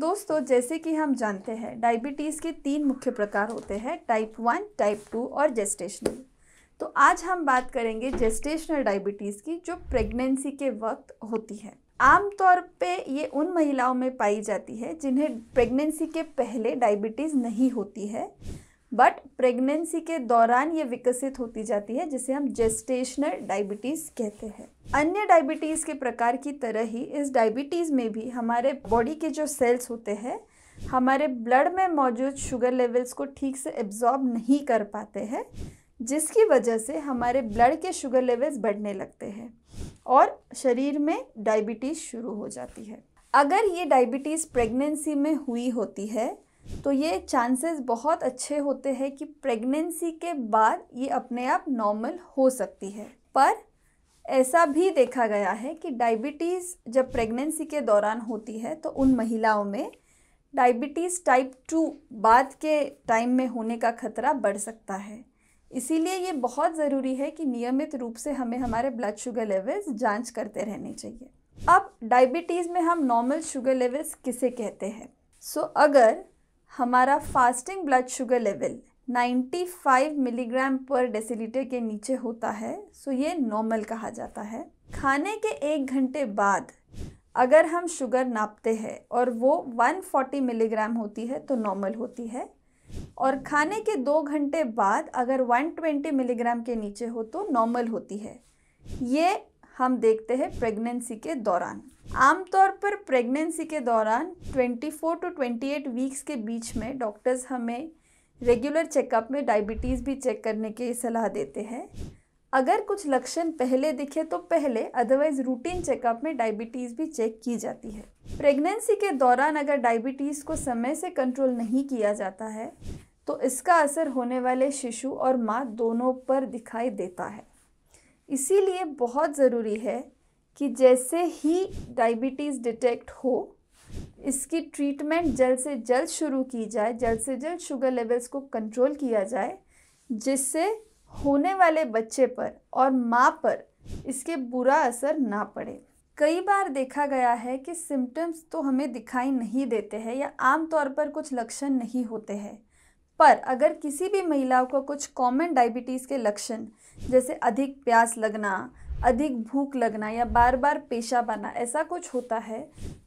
दोस्तों जैसे कि हम जानते हैं डायबिटीज़ के तीन मुख्य प्रकार होते हैं टाइप वन टाइप टू और जेस्टेशनल तो आज हम बात करेंगे जेस्टेशनल डायबिटीज़ की जो प्रेगनेंसी के वक्त होती है आमतौर पे ये उन महिलाओं में पाई जाती है जिन्हें प्रेगनेंसी के पहले डायबिटीज़ नहीं होती है बट प्रेगनेंसी के दौरान ये विकसित होती जाती है जिसे हम जेस्टेशनल डायबिटीज़ कहते हैं अन्य डायबिटीज़ के प्रकार की तरह ही इस डायबिटीज़ में भी हमारे बॉडी के जो सेल्स होते हैं हमारे ब्लड में मौजूद शुगर लेवल्स को ठीक से एब्जॉर्ब नहीं कर पाते हैं जिसकी वजह से हमारे ब्लड के शुगर लेवल्स बढ़ने लगते हैं और शरीर में डायबिटीज़ शुरू हो जाती है अगर ये डायबिटीज़ प्रेगनेंसी में हुई होती है तो ये चांसेस बहुत अच्छे होते हैं कि प्रेगनेंसी के बाद ये अपने आप नॉर्मल हो सकती है पर ऐसा भी देखा गया है कि डायबिटीज़ जब प्रेगनेंसी के दौरान होती है तो उन महिलाओं में डायबिटीज़ टाइप टू बाद के टाइम में होने का खतरा बढ़ सकता है इसीलिए ये बहुत ज़रूरी है कि नियमित रूप से हमें हमारे ब्लड शुगर लेवल्स जांच करते रहने चाहिए अब डायबिटीज़ में हम नॉर्मल शुगर लेवल्स किसे कहते हैं सो so, अगर हमारा fasting blood sugar level 95 milligram per decilitre के नीचे होता है सो ये नॉर्मल कहा जाता है खाने के एक घंटे बाद अगर हम शुगर नापते हैं और वो 140 मिलीग्राम होती है तो नॉर्मल होती है और खाने के दो घंटे बाद अगर 120 मिलीग्राम के नीचे हो तो नॉर्मल होती है ये हम देखते हैं प्रेगनेंसी के दौरान आमतौर पर प्रेगनेंसी के दौरान 24 टू 28 वीक्स के बीच में डॉक्टर्स हमें रेगुलर चेकअप में डायबिटीज़ भी चेक करने की सलाह देते हैं अगर कुछ लक्षण पहले दिखे तो पहले अदरवाइज रूटीन चेकअप में डायबिटीज़ भी चेक की जाती है प्रेगनेंसी के दौरान अगर डायबिटीज़ को समय से कंट्रोल नहीं किया जाता है तो इसका असर होने वाले शिशु और माँ दोनों पर दिखाई देता है इसीलिए बहुत ज़रूरी है कि जैसे ही डायबिटीज़ डिटेक्ट हो इसकी ट्रीटमेंट जल्द से जल्द शुरू की जाए जल्द से जल्द शुगर लेवल्स को कंट्रोल किया जाए जिससे होने वाले बच्चे पर और माँ पर इसके बुरा असर ना पड़े कई बार देखा गया है कि सिम्टम्स तो हमें दिखाई नहीं देते हैं या आमतौर पर कुछ लक्षण नहीं होते हैं पर अगर किसी भी महिला को कुछ कॉमन डायबिटीज़ के लक्षण जैसे अधिक प्यास लगना अधिक भूख लगना या बार बार पेशाब आना ऐसा कुछ होता है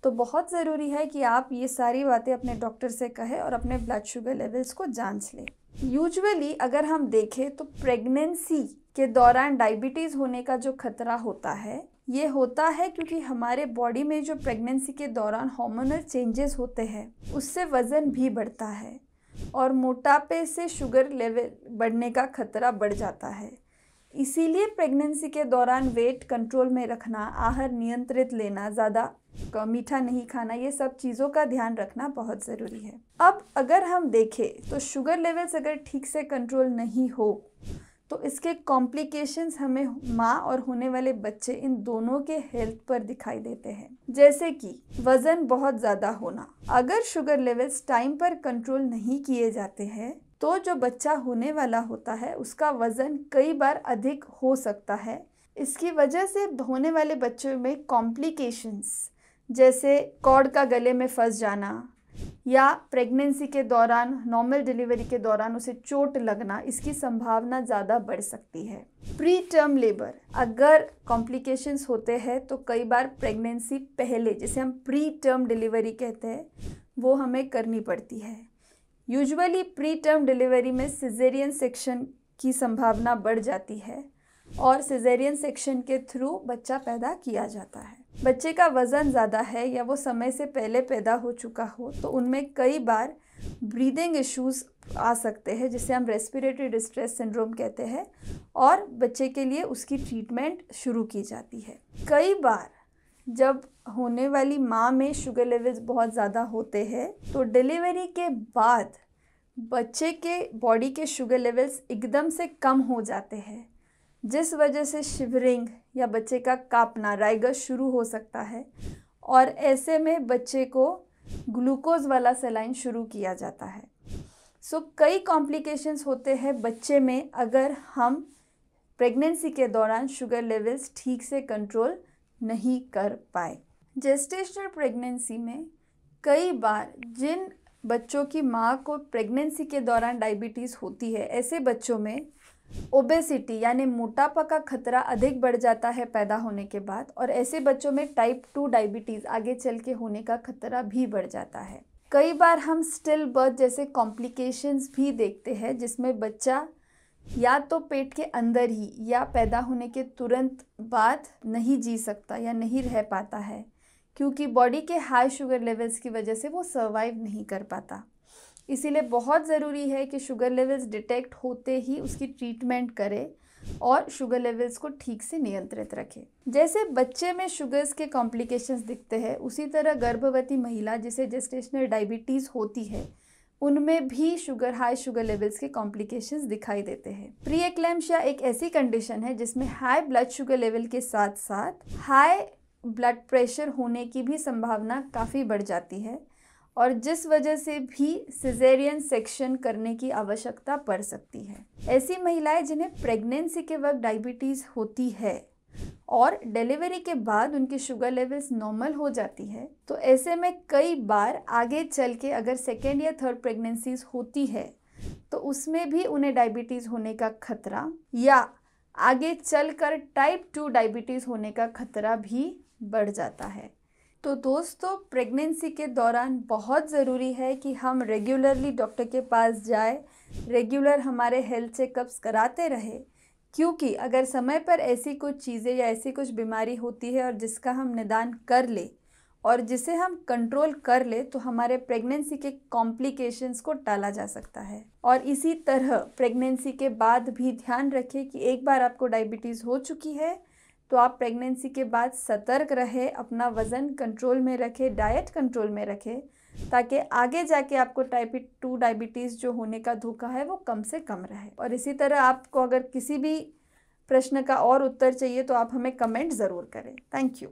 तो बहुत ज़रूरी है कि आप ये सारी बातें अपने डॉक्टर से कहें और अपने ब्लड शुगर लेवल्स को जांच लें यूजुअली अगर हम देखें तो प्रेगनेंसी के दौरान डायबिटीज़ होने का जो खतरा होता है ये होता है क्योंकि हमारे बॉडी में जो प्रेगनेंसी के दौरान हार्मोनल चेंजेस होते हैं उससे वज़न भी बढ़ता है और मोटापे से शुगर लेवल बढ़ने का खतरा बढ़ जाता है इसीलिए प्रेगनेंसी के दौरान वेट कंट्रोल में रखना आहार नियंत्रित लेना ज़्यादा मीठा नहीं खाना ये सब चीज़ों का ध्यान रखना बहुत ज़रूरी है अब अगर हम देखें तो शुगर लेवल्स अगर ठीक से कंट्रोल नहीं हो तो इसके कॉम्प्लिकेशंस हमें माँ और होने वाले बच्चे इन दोनों के हेल्थ पर दिखाई देते हैं जैसे कि वज़न बहुत ज़्यादा होना अगर शुगर लेवल्स टाइम पर कंट्रोल नहीं किए जाते हैं तो जो बच्चा होने वाला होता है उसका वज़न कई बार अधिक हो सकता है इसकी वजह से होने वाले बच्चों में कॉम्प्लिकेशंस जैसे कॉर्ड का गले में फंस जाना या प्रेगनेंसी के दौरान नॉर्मल डिलीवरी के दौरान उसे चोट लगना इसकी संभावना ज़्यादा बढ़ सकती है प्री टर्म लेबर अगर कॉम्प्लिकेशंस होते हैं तो कई बार प्रेगनेंसी पहले जिसे हम प्री टर्म डिलीवरी कहते हैं वो हमें करनी पड़ती है यूजुअली प्री टर्म डिलीवरी में सिजेरियन सेक्शन की संभावना बढ़ जाती है और सिजेरियन सेक्शन के थ्रू बच्चा पैदा किया जाता है बच्चे का वज़न ज़्यादा है या वो समय से पहले पैदा हो चुका हो तो उनमें कई बार ब्रीदिंग इश्यूज आ सकते हैं जिसे हम रेस्पिरेटरी डिस्ट्रेस सिंड्रोम कहते हैं और बच्चे के लिए उसकी ट्रीटमेंट शुरू की जाती है कई बार जब होने वाली माँ में शुगर लेवल्स बहुत ज़्यादा होते हैं तो डिलीवरी के बाद बच्चे के बॉडी के शुगर लेवल्स एकदम से कम हो जाते हैं जिस वजह से शिवरिंग या बच्चे का कापना राइगर शुरू हो सकता है और ऐसे में बच्चे को ग्लूकोज़ वाला सलाइन शुरू किया जाता है सो so, कई कॉम्प्लिकेशंस होते हैं बच्चे में अगर हम प्रेगनेंसी के दौरान शुगर लेवल्स ठीक से कंट्रोल नहीं कर पाए जेस्टेशनल प्रेगनेंसी में कई बार जिन बच्चों की माँ को प्रेगनेंसी के दौरान डायबिटीज़ होती है ऐसे बच्चों में ओबेसिटी यानी मोटापा का खतरा अधिक बढ़ जाता है पैदा होने के बाद और ऐसे बच्चों में टाइप टू डायबिटीज़ आगे चल के होने का खतरा भी बढ़ जाता है कई बार हम स्टिल बर्थ जैसे कॉम्प्लिकेशंस भी देखते हैं जिसमें बच्चा या तो पेट के अंदर ही या पैदा होने के तुरंत बाद नहीं जी सकता या नहीं रह पाता है क्योंकि बॉडी के हाई शुगर लेवल्स की वजह से वो सर्वाइव नहीं कर पाता इसीलिए बहुत ज़रूरी है कि शुगर लेवल्स डिटेक्ट होते ही उसकी ट्रीटमेंट करें और शुगर लेवल्स को ठीक से नियंत्रित रखें जैसे बच्चे में शुगर्स के कॉम्प्लिकेशंस दिखते हैं उसी तरह गर्भवती महिला जिसे जेस्टेशनल डायबिटीज़ होती है उनमें भी शुगर हाई शुगर लेवल्स के कॉम्प्लिकेशंस दिखाई देते हैं प्री एक्लेम्शिया एक ऐसी कंडीशन है जिसमें हाई ब्लड शुगर लेवल के साथ साथ हाई ब्लड प्रेशर होने की भी संभावना काफ़ी बढ़ जाती है और जिस वजह से भी सिजेरियन सेक्शन करने की आवश्यकता पड़ सकती है ऐसी महिलाएं जिन्हें प्रेगनेंसी के वक्त डायबिटीज़ होती है और डिलीवरी के बाद उनकी शुगर लेवल्स नॉर्मल हो जाती है तो ऐसे में कई बार आगे चल के अगर सेकेंड या थर्ड प्रेगनेंसीज होती है तो उसमें भी उन्हें डायबिटीज़ होने का खतरा या आगे चलकर टाइप टू डायबिटीज़ होने का खतरा भी बढ़ जाता है तो दोस्तों प्रेगनेंसी के दौरान बहुत ज़रूरी है कि हम रेगुलरली डॉक्टर के पास जाए रेगुलर हमारे हेल्थ चेकअप्स कराते रहे क्योंकि अगर समय पर ऐसी कुछ चीज़ें या ऐसी कुछ बीमारी होती है और जिसका हम निदान कर ले और जिसे हम कंट्रोल कर ले तो हमारे प्रेगनेंसी के कॉम्प्लिकेशंस को टाला जा सकता है और इसी तरह प्रेगनेंसी के बाद भी ध्यान रखें कि एक बार आपको डायबिटीज़ हो चुकी है तो आप प्रेगनेंसी के बाद सतर्क रहे अपना वज़न कंट्रोल में रखें डाइट कंट्रोल में रखें ताकि आगे जाके आपको टाइप टू डायबिटीज़ जो होने का धोखा है वो कम से कम रहे और इसी तरह आपको अगर किसी भी प्रश्न का और उत्तर चाहिए तो आप हमें कमेंट ज़रूर करें थैंक यू